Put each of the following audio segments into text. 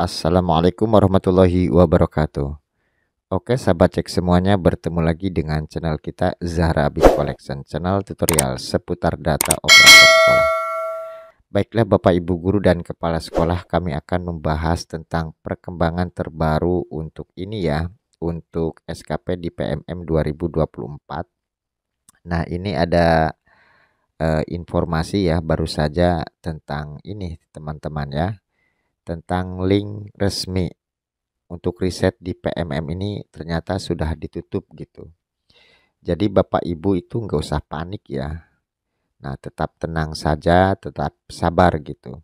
Assalamualaikum warahmatullahi wabarakatuh. Oke sahabat cek semuanya bertemu lagi dengan channel kita Zahra Abis Collection Channel tutorial seputar data operator sekolah Baiklah Bapak Ibu Guru dan Kepala Sekolah kami akan membahas tentang perkembangan terbaru untuk ini ya Untuk SKP di PMM 2024 Nah ini ada eh, informasi ya baru saja tentang ini teman-teman ya tentang link resmi untuk riset di PMM ini ternyata sudah ditutup gitu. Jadi Bapak Ibu itu nggak usah panik ya. Nah tetap tenang saja, tetap sabar gitu.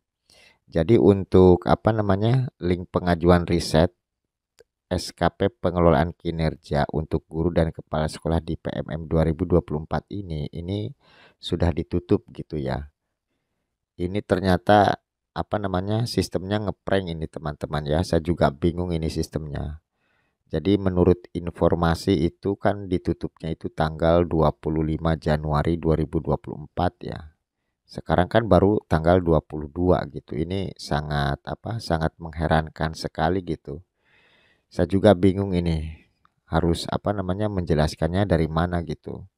Jadi untuk apa namanya link pengajuan riset SKP pengelolaan kinerja untuk guru dan kepala sekolah di PMM 2024 ini ini sudah ditutup gitu ya. Ini ternyata apa namanya sistemnya ngeprank ini teman-teman ya saya juga bingung ini sistemnya jadi menurut informasi itu kan ditutupnya itu tanggal 25 Januari 2024 ya sekarang kan baru tanggal 22 gitu ini sangat apa sangat mengherankan sekali gitu saya juga bingung ini harus apa namanya menjelaskannya dari mana gitu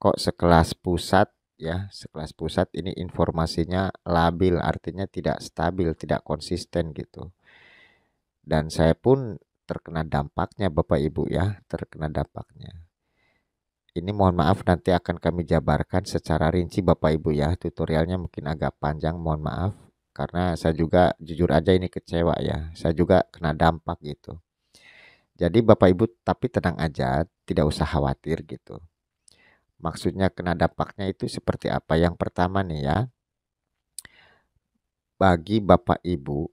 kok sekelas pusat ya sekelas pusat ini informasinya labil artinya tidak stabil tidak konsisten gitu dan saya pun terkena dampaknya Bapak Ibu ya terkena dampaknya ini mohon maaf nanti akan kami jabarkan secara rinci Bapak Ibu ya tutorialnya mungkin agak panjang mohon maaf karena saya juga jujur aja ini kecewa ya saya juga kena dampak gitu jadi Bapak Ibu tapi tenang aja tidak usah khawatir gitu Maksudnya kena dampaknya itu seperti apa? Yang pertama nih ya, bagi Bapak Ibu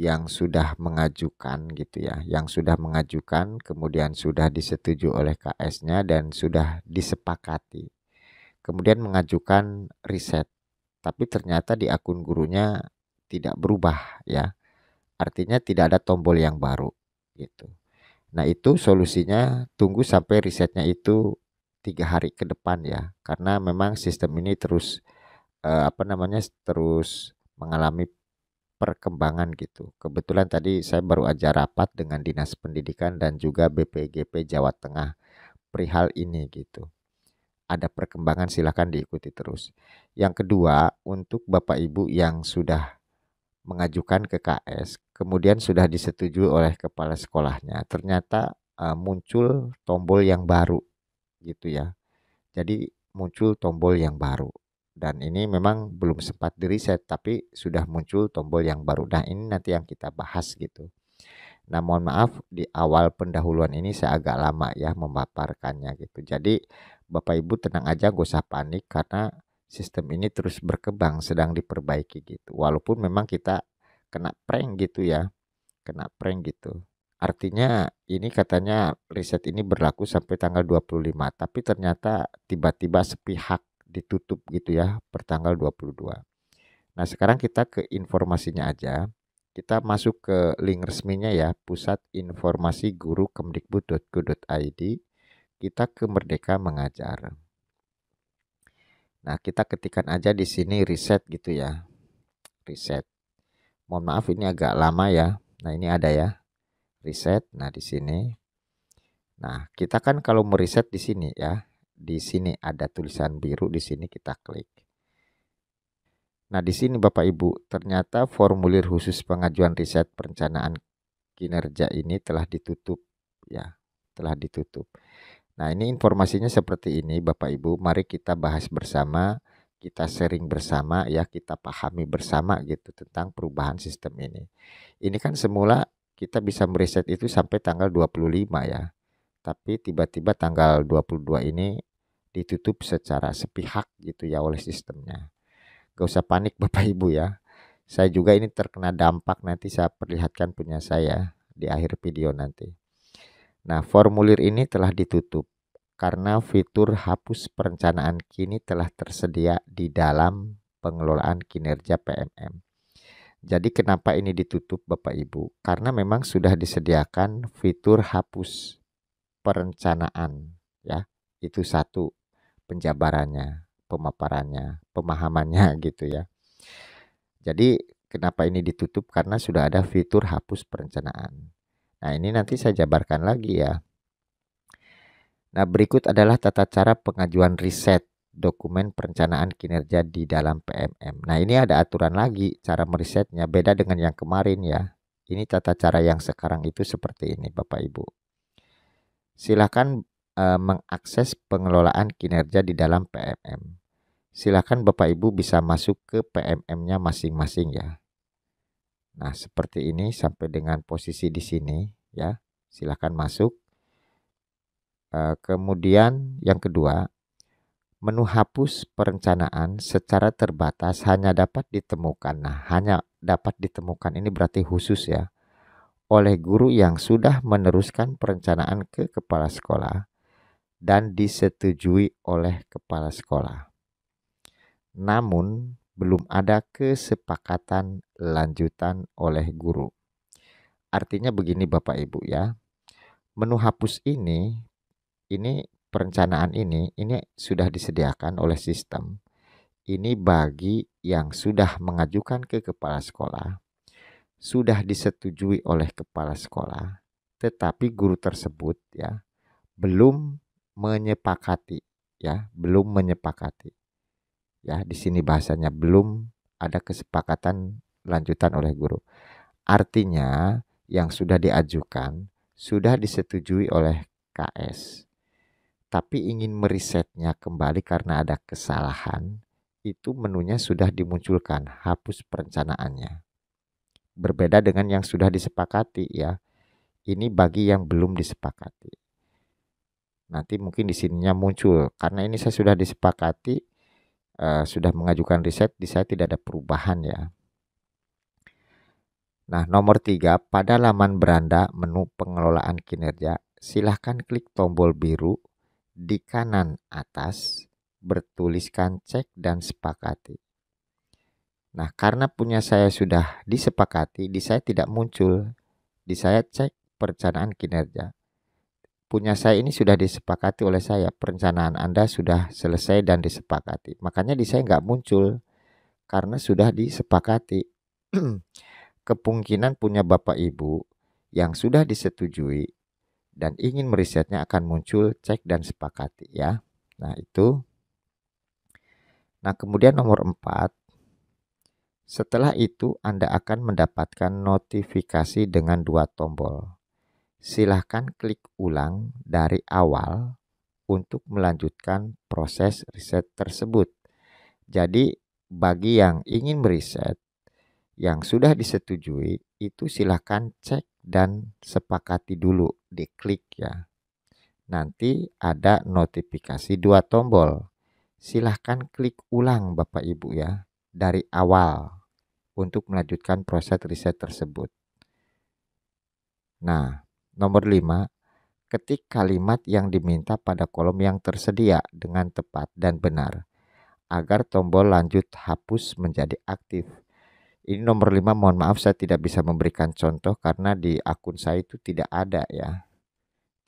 yang sudah mengajukan gitu ya, yang sudah mengajukan kemudian sudah disetujui oleh KS-nya dan sudah disepakati. Kemudian mengajukan riset, tapi ternyata di akun gurunya tidak berubah ya. Artinya tidak ada tombol yang baru gitu. Nah, itu solusinya tunggu sampai risetnya itu tiga hari ke depan ya karena memang iya. sistem ini terus eh, apa namanya terus mengalami perkembangan gitu. Kebetulan tadi saya baru aja rapat dengan Dinas Pendidikan dan juga BPGP Jawa Tengah perihal ini gitu. Ada perkembangan silahkan diikuti terus. Yang kedua untuk Bapak Ibu yang sudah mengajukan ke KS kemudian sudah disetujui oleh kepala sekolahnya ternyata uh, muncul tombol yang baru gitu ya. Jadi muncul tombol yang baru dan ini memang belum sempat di reset tapi sudah muncul tombol yang baru. Nah, ini nanti yang kita bahas gitu. Nah, mohon maaf di awal pendahuluan ini saya agak lama ya memaparkannya gitu. Jadi Bapak Ibu tenang aja gak usah panik karena sistem ini terus berkembang sedang diperbaiki gitu. Walaupun memang kita kena prank gitu ya. Kena prank gitu. Artinya ini katanya riset ini berlaku sampai tanggal 25, tapi ternyata tiba-tiba sepihak ditutup gitu ya per tanggal 22. Nah, sekarang kita ke informasinya aja. Kita masuk ke link resminya ya, pusat informasi guru kemdikbud.go.id. Kita ke Merdeka Mengajar. Nah, kita ketikkan aja di sini riset gitu ya. Riset. Mohon maaf ini agak lama ya. Nah, ini ada ya Reset. Nah, di sini. Nah, kita kan kalau mereset di sini ya. Di sini ada tulisan biru, di sini kita klik. Nah, di sini Bapak Ibu, ternyata formulir khusus pengajuan riset perencanaan kinerja ini telah ditutup ya, telah ditutup. Nah, ini informasinya seperti ini Bapak Ibu, mari kita bahas bersama, kita sharing bersama ya, kita pahami bersama gitu tentang perubahan sistem ini. Ini kan semula kita bisa mereset itu sampai tanggal 25 ya. Tapi tiba-tiba tanggal 22 ini ditutup secara sepihak gitu ya oleh sistemnya. Gak usah panik Bapak Ibu ya. Saya juga ini terkena dampak nanti saya perlihatkan punya saya di akhir video nanti. Nah, formulir ini telah ditutup karena fitur hapus perencanaan kini telah tersedia di dalam pengelolaan kinerja PMM. Jadi kenapa ini ditutup Bapak Ibu? Karena memang sudah disediakan fitur hapus perencanaan ya. Itu satu penjabarannya, pemaparannya, pemahamannya gitu ya. Jadi kenapa ini ditutup? Karena sudah ada fitur hapus perencanaan. Nah, ini nanti saya jabarkan lagi ya. Nah, berikut adalah tata cara pengajuan riset dokumen perencanaan kinerja di dalam PMM. Nah, ini ada aturan lagi cara merisetnya beda dengan yang kemarin ya. Ini tata cara yang sekarang itu seperti ini, Bapak Ibu. Silakan e, mengakses pengelolaan kinerja di dalam PMM. Silakan Bapak Ibu bisa masuk ke PMM-nya masing-masing ya. Nah, seperti ini sampai dengan posisi di sini ya. Silakan masuk. Eh, kemudian yang kedua, Menu hapus perencanaan secara terbatas hanya dapat ditemukan. Nah, hanya dapat ditemukan ini berarti khusus ya. Oleh guru yang sudah meneruskan perencanaan ke kepala sekolah dan disetujui oleh kepala sekolah. Namun, belum ada kesepakatan lanjutan oleh guru. Artinya begini Bapak Ibu ya. Menu hapus ini ini perencanaan ini ini sudah disediakan oleh sistem. Ini bagi yang sudah mengajukan ke kepala sekolah, sudah disetujui oleh kepala sekolah, tetapi guru tersebut ya belum menyepakati ya, belum menyepakati. Ya, di sini bahasanya belum ada kesepakatan lanjutan oleh guru. Artinya yang sudah diajukan sudah disetujui oleh KS tapi ingin meresetnya kembali karena ada kesalahan, itu menunya sudah dimunculkan, hapus perencanaannya. Berbeda dengan yang sudah disepakati ya. Ini bagi yang belum disepakati. Nanti mungkin di sininya muncul karena ini saya sudah disepakati uh, sudah mengajukan riset di saya tidak ada perubahan ya. Nah, nomor tiga, pada laman beranda menu pengelolaan kinerja, silahkan klik tombol biru di kanan atas bertuliskan cek dan sepakati. Nah, karena punya saya sudah disepakati, di saya tidak muncul. Di saya cek perencanaan kinerja. Punya saya ini sudah disepakati oleh saya. Perencanaan Anda sudah selesai dan disepakati. Makanya di saya nggak muncul karena sudah disepakati. kepungkinan punya Bapak Ibu yang sudah disetujui dan ingin merisetnya akan muncul cek dan sepakati ya. Nah, itu. Nah, kemudian nomor 4. Setelah itu Anda akan mendapatkan notifikasi dengan dua tombol. Silahkan klik ulang dari awal untuk melanjutkan proses riset tersebut. Jadi, bagi yang ingin meriset yang sudah disetujui, itu silahkan cek dan sepakati dulu diklik ya. Nanti ada notifikasi dua tombol. Silahkan klik ulang Bapak Ibu ya dari awal untuk melanjutkan proses riset tersebut. Nah, nomor 5, ketik kalimat yang diminta pada kolom yang tersedia dengan tepat dan benar agar tombol lanjut hapus menjadi aktif ini nomor 5 mohon maaf saya tidak bisa memberikan contoh karena di akun saya itu tidak ada ya.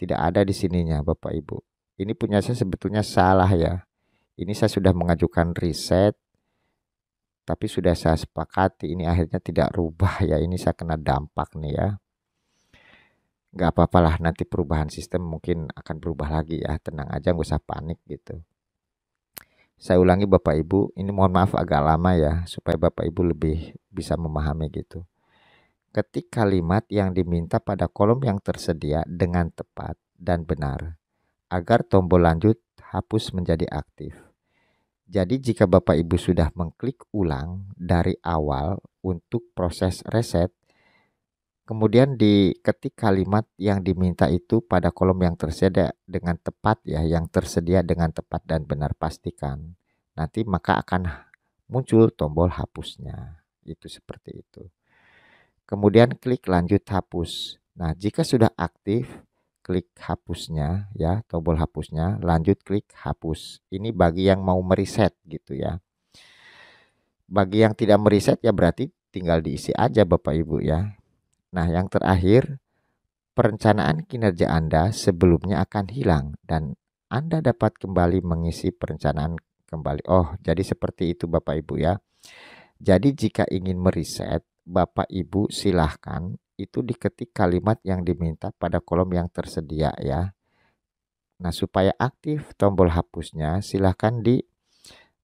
Tidak ada di sininya Bapak Ibu. Ini punya saya sebetulnya salah ya. Ini saya sudah mengajukan riset tapi sudah saya sepakati ini akhirnya tidak rubah ya. Ini saya kena dampak nih ya. Gak apa-apalah nanti perubahan sistem mungkin akan berubah lagi ya. Tenang aja gak usah panik gitu. Saya ulangi Bapak Ibu, ini mohon maaf agak lama ya supaya Bapak Ibu lebih bisa memahami gitu. Ketik kalimat yang diminta pada kolom yang tersedia dengan tepat dan benar agar tombol lanjut hapus menjadi aktif. Jadi jika Bapak Ibu sudah mengklik ulang dari awal untuk proses reset, Kemudian diketik kalimat yang diminta itu pada kolom yang tersedia dengan tepat ya, yang tersedia dengan tepat dan benar pastikan. Nanti maka akan muncul tombol hapusnya. Itu seperti itu. Kemudian klik lanjut hapus. Nah, jika sudah aktif, klik hapusnya ya, tombol hapusnya, lanjut klik hapus. Ini bagi yang mau mereset gitu ya. Bagi yang tidak mereset ya berarti tinggal diisi aja Bapak Ibu ya Nah, yang terakhir, perencanaan kinerja Anda sebelumnya akan hilang dan Anda dapat kembali mengisi perencanaan kembali. Oh, jadi seperti itu Bapak Ibu ya. Jadi jika ingin meriset, Bapak Ibu silahkan itu diketik kalimat yang diminta pada kolom yang tersedia ya. Nah, supaya aktif tombol hapusnya, silahkan di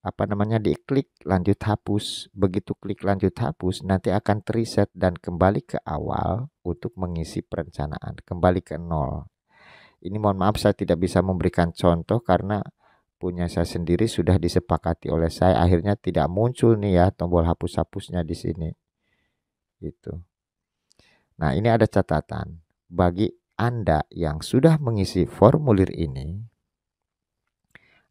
apa namanya diklik lanjut hapus begitu klik lanjut hapus nanti akan reset dan kembali ke awal untuk mengisi perencanaan kembali ke nol ini mohon maaf saya tidak bisa memberikan contoh karena punya saya sendiri sudah disepakati oleh saya akhirnya tidak muncul nih ya tombol hapus-hapusnya di sini itu nah ini ada catatan bagi anda yang sudah mengisi formulir ini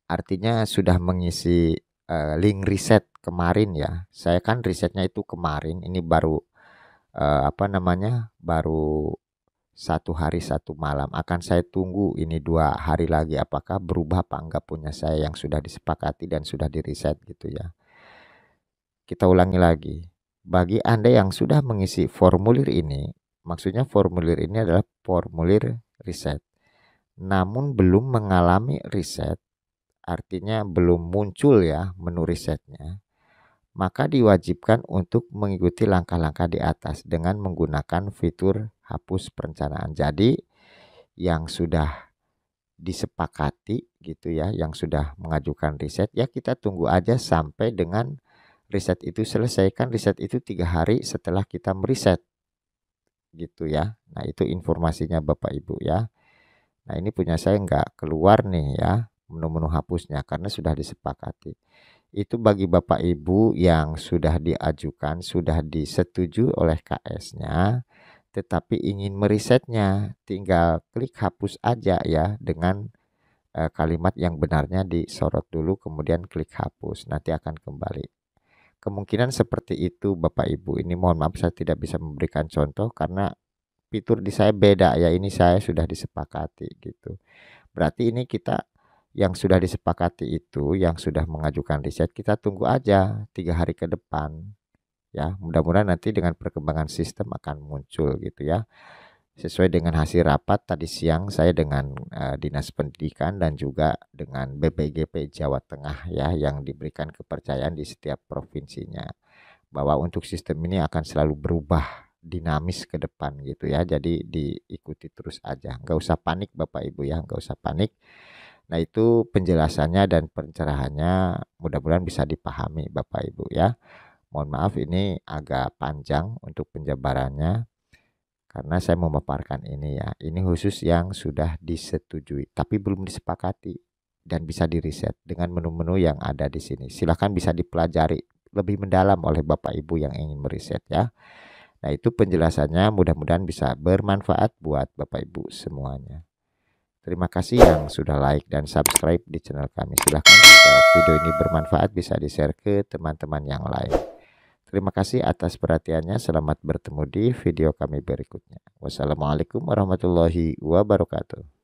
artinya sudah mengisi uh, link riset kemarin ya. Saya kan risetnya itu kemarin, ini baru uh, apa namanya? baru satu hari satu malam. Akan saya tunggu ini dua hari lagi apakah berubah apa enggak punya saya yang sudah disepakati dan sudah diriset gitu ya. Kita ulangi lagi. Bagi Anda yang sudah mengisi formulir ini, maksudnya formulir ini adalah formulir riset. Namun belum mengalami riset, artinya belum muncul ya menu risetnya, maka diwajibkan untuk mengikuti langkah-langkah di atas dengan menggunakan fitur hapus perencanaan. Jadi yang sudah disepakati gitu ya, yang sudah mengajukan riset ya kita tunggu aja sampai dengan riset itu selesaikan riset itu tiga hari setelah kita meriset gitu ya. Nah itu informasinya Bapak Ibu ya. Nah ini punya saya nggak keluar nih ya menu-menu hapusnya karena sudah disepakati. Itu bagi Bapak Ibu yang sudah diajukan, sudah disetujui oleh KS-nya, tetapi ingin merisetnya, tinggal klik hapus aja ya dengan eh, kalimat yang benarnya disorot dulu kemudian klik hapus. Nanti akan kembali. Kemungkinan seperti itu Bapak Ibu. Ini mohon maaf saya tidak bisa memberikan contoh karena fitur di saya beda ya. Ini saya sudah disepakati gitu. Berarti ini kita yang sudah disepakati itu, yang sudah mengajukan riset, kita tunggu aja tiga hari ke depan. Ya, mudah-mudahan nanti dengan perkembangan sistem akan muncul gitu ya. Sesuai dengan hasil rapat tadi siang saya dengan uh, Dinas Pendidikan dan juga dengan BPGP Jawa Tengah ya yang diberikan kepercayaan di setiap provinsinya bahwa untuk sistem ini akan selalu berubah dinamis ke depan gitu ya. Jadi diikuti terus aja. Nggak usah panik Bapak Ibu ya, nggak usah panik Nah itu penjelasannya dan pencerahannya mudah-mudahan bisa dipahami Bapak Ibu ya. Mohon maaf ini agak panjang untuk penjabarannya karena saya memaparkan ini ya. Ini khusus yang sudah disetujui tapi belum disepakati dan bisa diriset dengan menu-menu yang ada di sini. Silahkan bisa dipelajari lebih mendalam oleh Bapak Ibu yang ingin meriset ya. Nah itu penjelasannya mudah-mudahan bisa bermanfaat buat Bapak Ibu semuanya. Terima kasih yang sudah like dan subscribe di channel kami. Silahkan jika video ini bermanfaat bisa di-share ke teman-teman yang lain. Terima kasih atas perhatiannya. Selamat bertemu di video kami berikutnya. Wassalamualaikum warahmatullahi wabarakatuh.